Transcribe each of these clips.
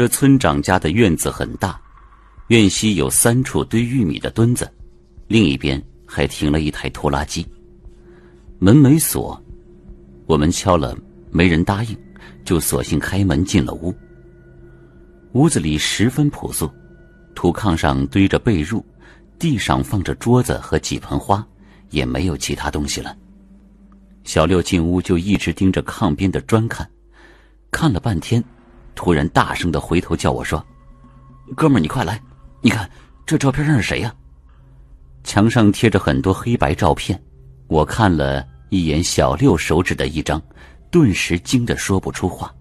这村长家的院子很大，院西有三处堆玉米的墩子，另一边还停了一台拖拉机。门没锁，我们敲了，没人答应，就索性开门进了屋。屋子里十分朴素，土炕上堆着被褥，地上放着桌子和几盆花，也没有其他东西了。小六进屋就一直盯着炕边的砖看，看了半天。突然大声的回头叫我说：“哥们儿，你快来！你看这照片上是谁呀？”墙上贴着很多黑白照片，我看了一眼小六手指的一张，顿时惊得说不出话。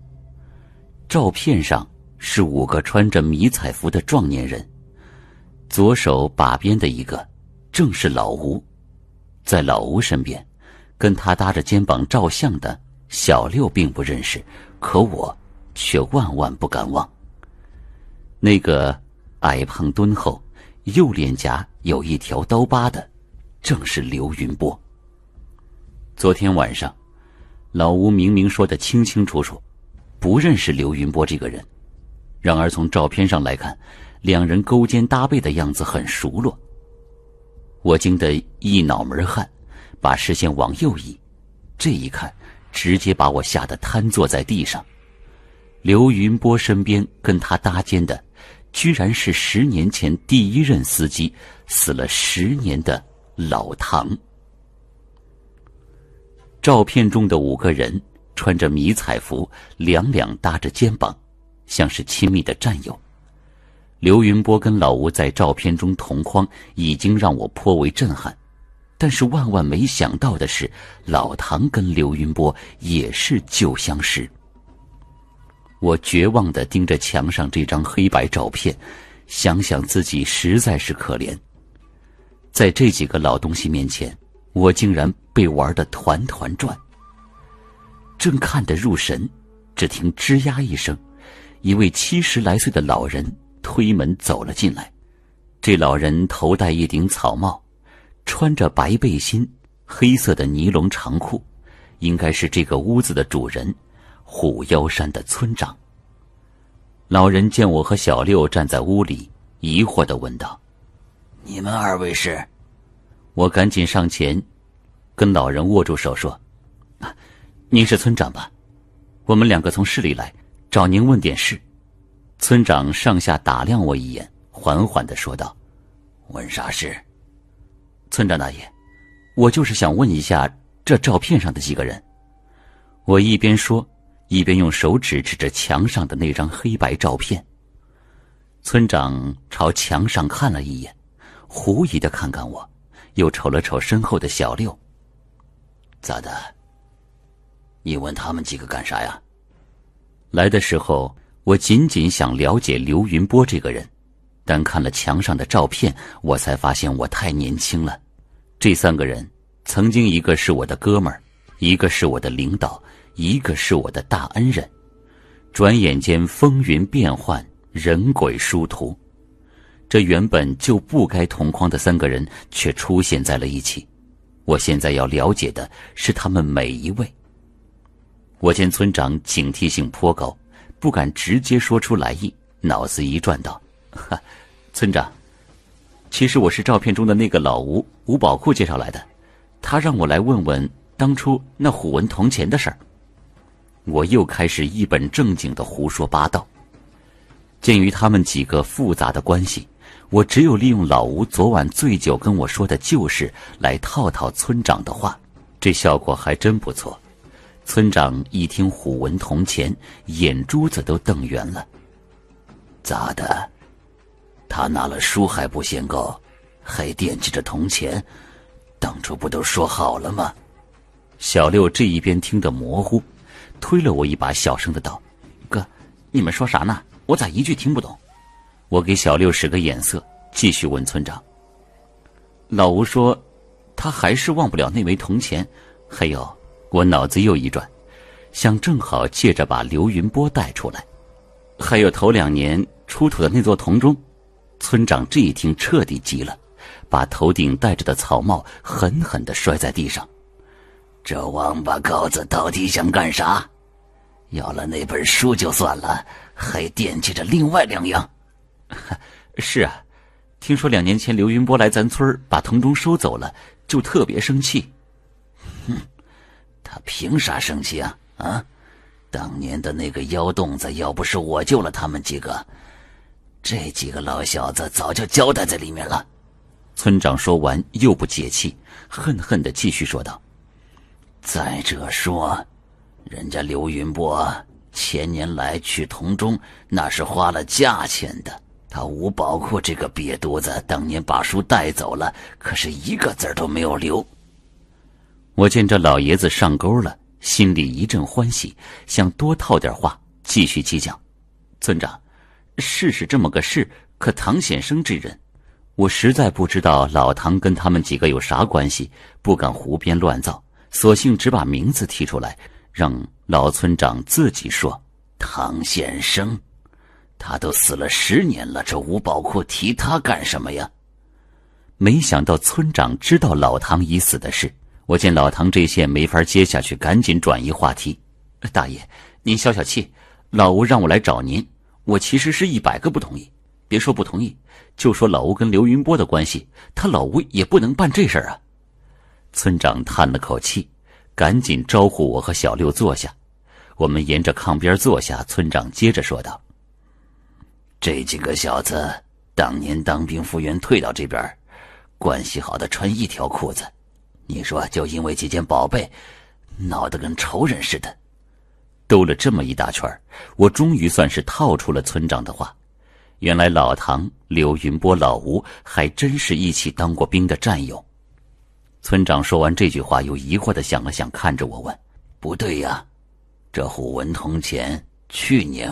照片上是五个穿着迷彩服的壮年人，左手把边的一个正是老吴，在老吴身边，跟他搭着肩膀照相的小六并不认识，可我。却万万不敢忘。那个矮胖、敦厚、右脸颊有一条刀疤的，正是刘云波。昨天晚上，老吴明明说的清清楚楚，不认识刘云波这个人。然而从照片上来看，两人勾肩搭背的样子很熟络。我惊得一脑门汗，把视线往右移，这一看，直接把我吓得瘫坐在地上。刘云波身边跟他搭肩的，居然是十年前第一任司机死了十年的老唐。照片中的五个人穿着迷彩服，两两搭着肩膀，像是亲密的战友。刘云波跟老吴在照片中同框，已经让我颇为震撼，但是万万没想到的是，老唐跟刘云波也是旧相识。我绝望地盯着墙上这张黑白照片，想想自己实在是可怜，在这几个老东西面前，我竟然被玩得团团转。正看得入神，只听“吱呀”一声，一位七十来岁的老人推门走了进来。这老人头戴一顶草帽，穿着白背心、黑色的尼龙长裤，应该是这个屋子的主人。虎腰山的村长。老人见我和小六站在屋里，疑惑的问道：“你们二位是？”我赶紧上前，跟老人握住手说：“啊，您是村长吧？我们两个从市里来，找您问点事。”村长上下打量我一眼，缓缓的说道：“问啥事？”村长大爷，我就是想问一下这照片上的几个人。”我一边说。一边用手指指着墙上的那张黑白照片。村长朝墙上看了一眼，狐疑的看看我，又瞅了瞅身后的小六。咋的？你问他们几个干啥呀？来的时候，我仅仅想了解刘云波这个人，但看了墙上的照片，我才发现我太年轻了。这三个人，曾经一个是我的哥们儿，一个是我的领导。一个是我的大恩人，转眼间风云变幻，人鬼殊途。这原本就不该同框的三个人却出现在了一起。我现在要了解的是他们每一位。我见村长警惕性颇高，不敢直接说出来意，脑子一转道：“哈，村长，其实我是照片中的那个老吴，吴宝库介绍来的，他让我来问问当初那虎纹铜钱的事儿。”我又开始一本正经的胡说八道。鉴于他们几个复杂的关系，我只有利用老吴昨晚醉酒跟我说的旧事来套套村长的话，这效果还真不错。村长一听虎纹铜钱，眼珠子都瞪圆了。咋的？他拿了书还不嫌够，还惦记着铜钱？当初不都说好了吗？小六这一边听得模糊。推了我一把，小声的道：“哥，你们说啥呢？我咋一句听不懂？”我给小六使个眼色，继续问村长：“老吴说，他还是忘不了那枚铜钱，还有……我脑子又一转，想正好借着把刘云波带出来，还有头两年出土的那座铜钟。”村长这一听彻底急了，把头顶戴着的草帽狠狠的摔在地上。这王八羔子到底想干啥？要了那本书就算了，还惦记着另外两样。是啊，听说两年前刘云波来咱村把铜钟收走了，就特别生气。哼，他凭啥生气啊？啊！当年的那个妖洞子，要不是我救了他们几个，这几个老小子早就交代在里面了。村长说完又不解气，恨恨的继续说道。再者说，人家刘云波前年来去铜钟，那是花了价钱的。他吴宝库这个瘪犊子，当年把书带走了，可是一个字儿都没有留。我见这老爷子上钩了，心里一阵欢喜，想多套点话，继续激较。村长，事是这么个事，可唐显生这人，我实在不知道老唐跟他们几个有啥关系，不敢胡编乱造。索性只把名字提出来，让老村长自己说。唐先生，他都死了十年了，这吴宝库提他干什么呀？没想到村长知道老唐已死的事，我见老唐这线没法接下去，赶紧转移话题。大爷，您消消气。老吴让我来找您，我其实是一百个不同意。别说不同意，就说老吴跟刘云波的关系，他老吴也不能办这事儿啊。村长叹了口气，赶紧招呼我和小六坐下。我们沿着炕边坐下，村长接着说道：“这几个小子当年当兵复员退到这边，关系好的穿一条裤子。你说，就因为几件宝贝，闹得跟仇人似的，兜了这么一大圈我终于算是套出了村长的话。原来老唐、刘云波、老吴还真是一起当过兵的战友。”村长说完这句话，又疑惑的想了想，看着我问：“不对呀，这虎纹铜钱去年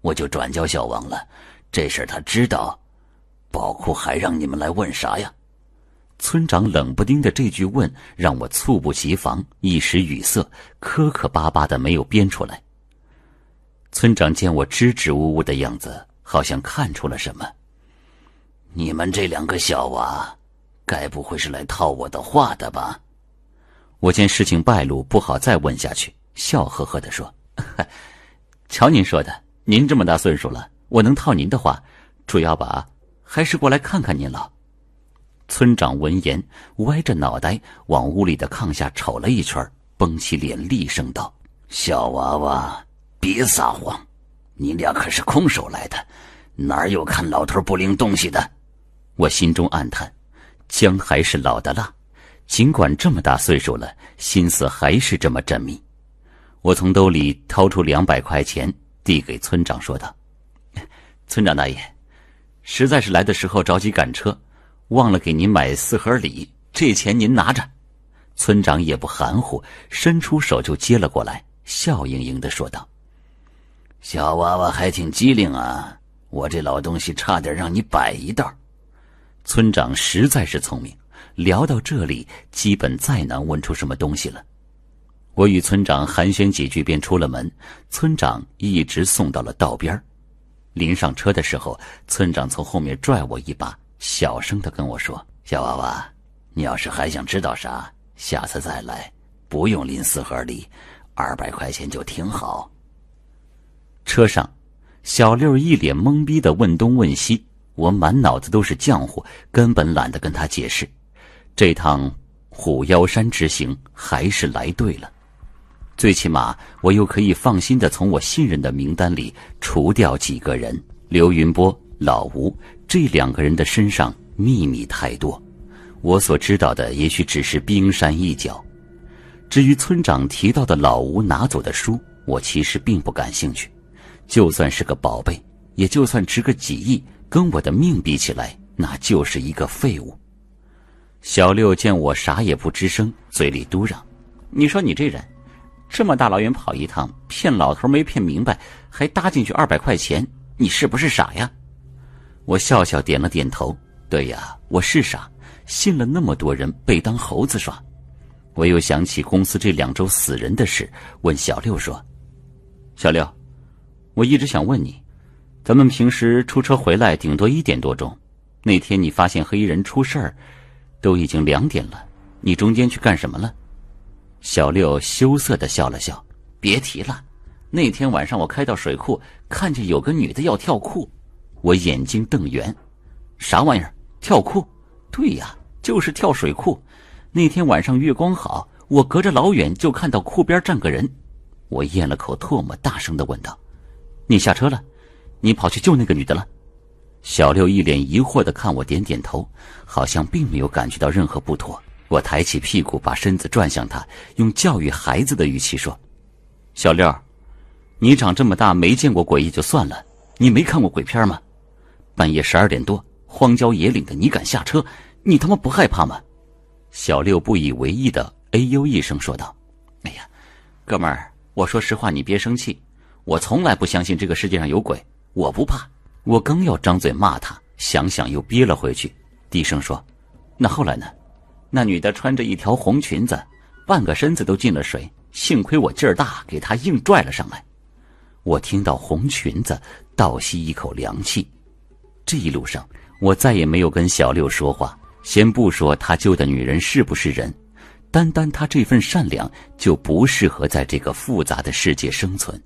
我就转交小王了，这事儿他知道，宝库还让你们来问啥呀？”村长冷不丁的这句问让我猝不及防，一时语塞，磕磕巴巴的没有编出来。村长见我支支吾吾的样子，好像看出了什么：“你们这两个小娃。”该不会是来套我的话的吧？我见事情败露，不好再问下去，笑呵呵的说：“ 瞧您说的，您这么大岁数了，我能套您的话，主要吧，还是过来看看您老。”村长闻言，歪着脑袋往屋里的炕下瞅了一圈，绷起脸厉声道：“小娃娃，别撒谎！你俩可是空手来的，哪有看老头不拎东西的？”我心中暗叹。姜还是老的辣，尽管这么大岁数了，心思还是这么缜密。我从兜里掏出两百块钱，递给村长，说道：“村长大爷，实在是来的时候着急赶车，忘了给您买四盒礼，这钱您拿着。”村长也不含糊，伸出手就接了过来，笑盈盈的说道：“小娃娃还挺机灵啊，我这老东西差点让你摆一道。”村长实在是聪明，聊到这里，基本再难问出什么东西了。我与村长寒暄几句，便出了门。村长一直送到了道边儿，临上车的时候，村长从后面拽我一把，小声的跟我说：“小娃娃，你要是还想知道啥，下次再来，不用拎四盒礼，二百块钱就挺好。”车上，小六一脸懵逼的问东问西。我满脑子都是浆糊，根本懒得跟他解释。这趟虎妖山之行还是来对了，最起码我又可以放心的从我信任的名单里除掉几个人。刘云波、老吴这两个人的身上秘密太多，我所知道的也许只是冰山一角。至于村长提到的老吴拿走的书，我其实并不感兴趣。就算是个宝贝，也就算值个几亿。跟我的命比起来，那就是一个废物。小六见我啥也不吱声，嘴里嘟囔：“你说你这人，这么大老远跑一趟，骗老头没骗明白，还搭进去二百块钱，你是不是傻呀？”我笑笑，点了点头：“对呀，我是傻，信了那么多人，被当猴子耍。”我又想起公司这两周死人的事，问小六说：“小六，我一直想问你。”咱们平时出车回来顶多一点多钟，那天你发现黑衣人出事儿，都已经两点了。你中间去干什么了？小六羞涩的笑了笑：“别提了，那天晚上我开到水库，看见有个女的要跳库，我眼睛瞪圆，啥玩意儿？跳库？对呀，就是跳水库。那天晚上月光好，我隔着老远就看到库边站个人，我咽了口唾沫，大声的问道：你下车了？”你跑去救那个女的了，小六一脸疑惑的看我，点点头，好像并没有感觉到任何不妥。我抬起屁股，把身子转向他，用教育孩子的语气说：“小六，你长这么大没见过诡异就算了，你没看过鬼片吗？半夜十二点多，荒郊野岭的，你敢下车？你他妈不害怕吗？”小六不以为意的哎呦一声说道：“哎呀，哥们儿，我说实话，你别生气，我从来不相信这个世界上有鬼。”我不怕，我刚要张嘴骂他，想想又憋了回去，低声说：“那后来呢？那女的穿着一条红裙子，半个身子都进了水，幸亏我劲儿大，给她硬拽了上来。”我听到红裙子，倒吸一口凉气。这一路上，我再也没有跟小六说话。先不说他救的女人是不是人，单单他这份善良就不适合在这个复杂的世界生存。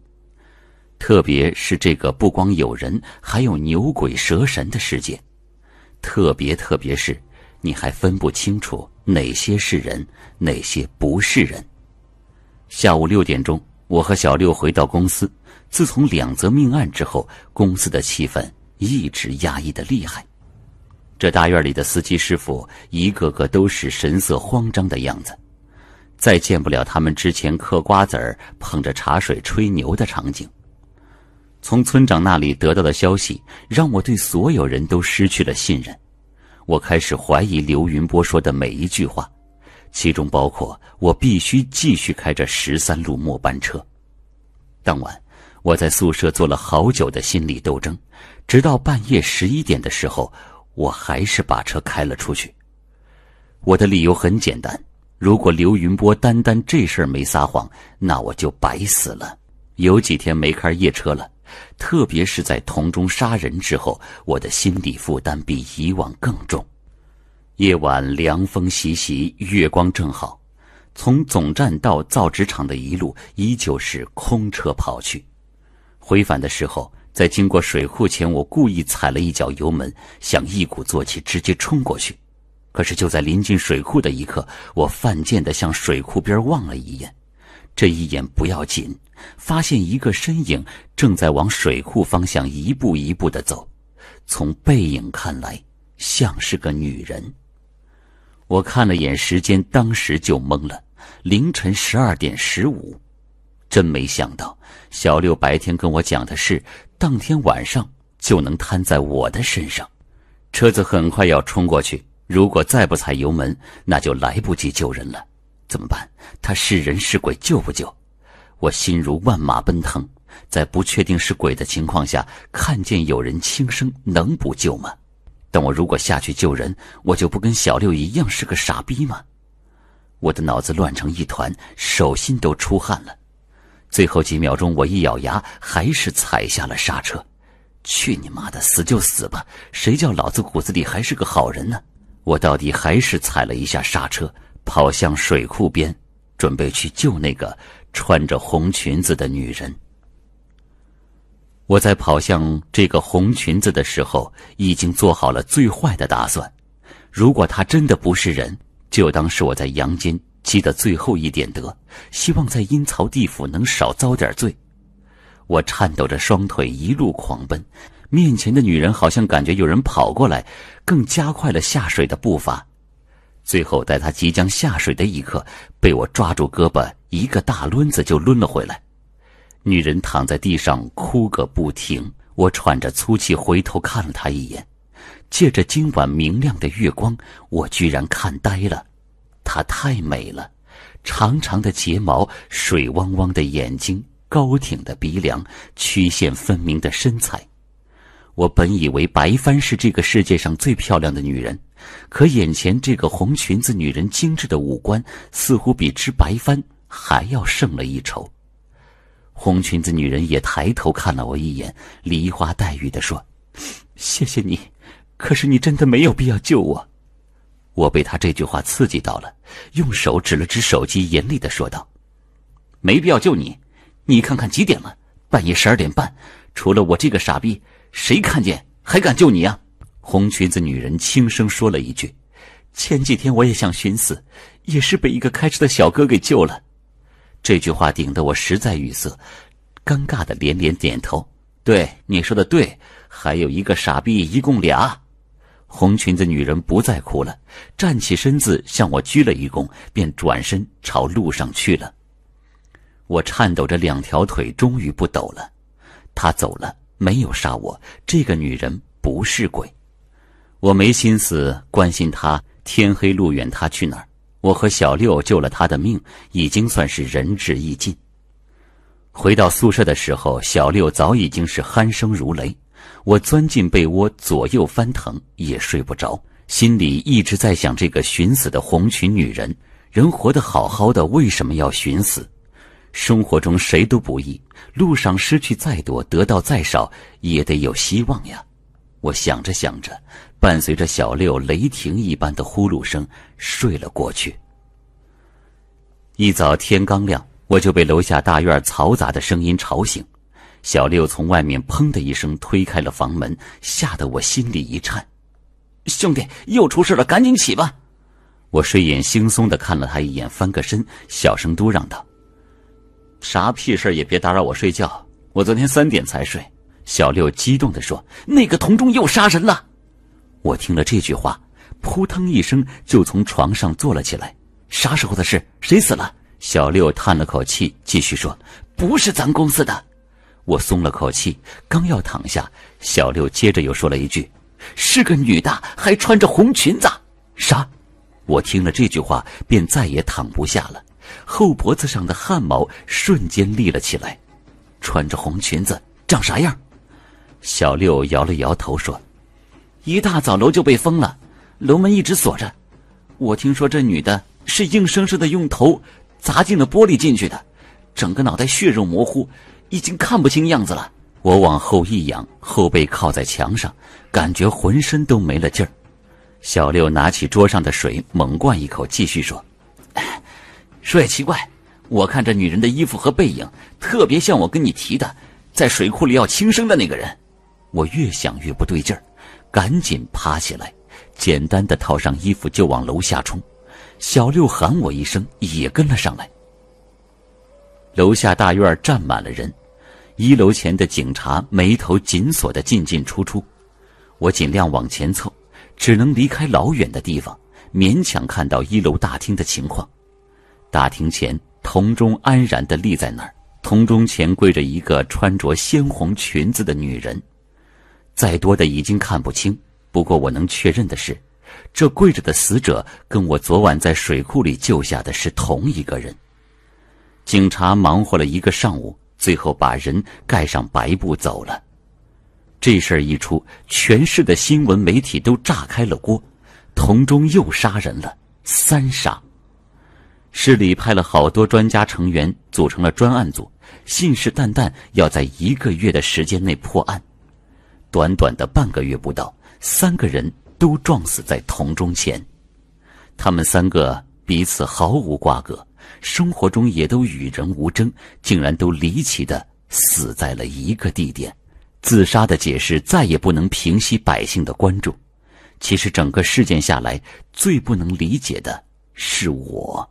特别是这个不光有人，还有牛鬼蛇神的世界，特别特别是，你还分不清楚哪些是人，哪些不是人。下午六点钟，我和小六回到公司。自从两则命案之后，公司的气氛一直压抑的厉害。这大院里的司机师傅一个个都是神色慌张的样子，再见不了他们之前嗑瓜子、捧着茶水吹牛的场景。从村长那里得到的消息，让我对所有人都失去了信任。我开始怀疑刘云波说的每一句话，其中包括我必须继续开着十三路末班车。当晚，我在宿舍做了好久的心理斗争，直到半夜十一点的时候，我还是把车开了出去。我的理由很简单：如果刘云波单单这事儿没撒谎，那我就白死了。有几天没开夜车了。特别是在同中杀人之后，我的心理负担比以往更重。夜晚凉风习习，月光正好。从总站到造纸厂的一路，依旧是空车跑去。回返的时候，在经过水库前，我故意踩了一脚油门，想一鼓作气直接冲过去。可是就在临近水库的一刻，我犯贱的向水库边望了一眼。这一眼不要紧。发现一个身影正在往水库方向一步一步的走，从背影看来像是个女人。我看了眼时间，当时就懵了，凌晨十二点十五，真没想到小六白天跟我讲的事，当天晚上就能摊在我的身上。车子很快要冲过去，如果再不踩油门，那就来不及救人了。怎么办？他是人是鬼，救不救？我心如万马奔腾，在不确定是鬼的情况下，看见有人轻生，能不救吗？但我如果下去救人，我就不跟小六一样是个傻逼吗？我的脑子乱成一团，手心都出汗了。最后几秒钟，我一咬牙，还是踩下了刹车。去你妈的，死就死吧！谁叫老子骨子里还是个好人呢？我到底还是踩了一下刹车，跑向水库边，准备去救那个。穿着红裙子的女人，我在跑向这个红裙子的时候，已经做好了最坏的打算。如果她真的不是人，就当是我在阳间积的最后一点德，希望在阴曹地府能少遭点罪。我颤抖着双腿一路狂奔，面前的女人好像感觉有人跑过来，更加快了下水的步伐。最后，在她即将下水的一刻，被我抓住胳膊。一个大抡子就抡了回来，女人躺在地上哭个不停。我喘着粗气回头看了她一眼，借着今晚明亮的月光，我居然看呆了。她太美了，长长的睫毛，水汪汪的眼睛，高挺的鼻梁，曲线分明的身材。我本以为白帆是这个世界上最漂亮的女人，可眼前这个红裙子女人精致的五官，似乎比之白帆。还要胜了一筹。红裙子女人也抬头看了我一眼，梨花带雨的说：“谢谢你，可是你真的没有必要救我。”我被他这句话刺激到了，用手指了指手机，严厉的说道：“没必要救你，你看看几点了，半夜十二点半，除了我这个傻逼，谁看见还敢救你啊？”红裙子女人轻声说了一句：“前几天我也想寻死，也是被一个开车的小哥给救了。”这句话顶得我实在语塞，尴尬的连连点头。对，你说的对。还有一个傻逼，一共俩。红裙子女人不再哭了，站起身子向我鞠了一躬，便转身朝路上去了。我颤抖着两条腿，终于不抖了。她走了，没有杀我。这个女人不是鬼。我没心思关心她，天黑路远，她去哪儿？我和小六救了他的命，已经算是仁至义尽。回到宿舍的时候，小六早已经是鼾声如雷。我钻进被窝，左右翻腾也睡不着，心里一直在想这个寻死的红裙女人，人活得好好的，为什么要寻死？生活中谁都不易，路上失去再多，得到再少，也得有希望呀。我想着想着，伴随着小六雷霆一般的呼噜声，睡了过去。一早天刚亮，我就被楼下大院嘈杂的声音吵醒。小六从外面“砰”的一声推开了房门，吓得我心里一颤。“兄弟，又出事了，赶紧起吧！”我睡眼惺忪的看了他一眼，翻个身，小声嘟囔道：“啥屁事也别打扰我睡觉，我昨天三点才睡。”小六激动地说：“那个铜钟又杀人了！”我听了这句话，扑腾一声就从床上坐了起来。啥时候的事？谁死了？小六叹了口气，继续说：“不是咱公司的。”我松了口气，刚要躺下，小六接着又说了一句：“是个女的，还穿着红裙子。”啥？我听了这句话，便再也躺不下了，后脖子上的汗毛瞬间立了起来。穿着红裙子，长啥样？小六摇了摇头说：“一大早楼就被封了，楼门一直锁着。我听说这女的是硬生生的用头砸进了玻璃进去的，整个脑袋血肉模糊，已经看不清样子了。”我往后一仰，后背靠在墙上，感觉浑身都没了劲儿。小六拿起桌上的水猛灌一口，继续说：“说也奇怪，我看这女人的衣服和背影，特别像我跟你提的在水库里要轻生的那个人。”我越想越不对劲儿，赶紧爬起来，简单的套上衣服就往楼下冲。小六喊我一声，也跟了上来。楼下大院站满了人，一楼前的警察眉头紧锁的进进出出。我尽量往前凑，只能离开老远的地方，勉强看到一楼大厅的情况。大厅前铜钟安然的立在那儿，铜钟前跪着一个穿着鲜红裙子的女人。再多的已经看不清，不过我能确认的是，这跪着的死者跟我昨晚在水库里救下的是同一个人。警察忙活了一个上午，最后把人盖上白布走了。这事儿一出，全市的新闻媒体都炸开了锅：“同中又杀人了，三杀。”市里派了好多专家成员组成了专案组，信誓旦旦要在一个月的时间内破案。短短的半个月不到，三个人都撞死在铜钟前。他们三个彼此毫无瓜葛，生活中也都与人无争，竟然都离奇的死在了一个地点。自杀的解释再也不能平息百姓的关注。其实整个事件下来，最不能理解的是我。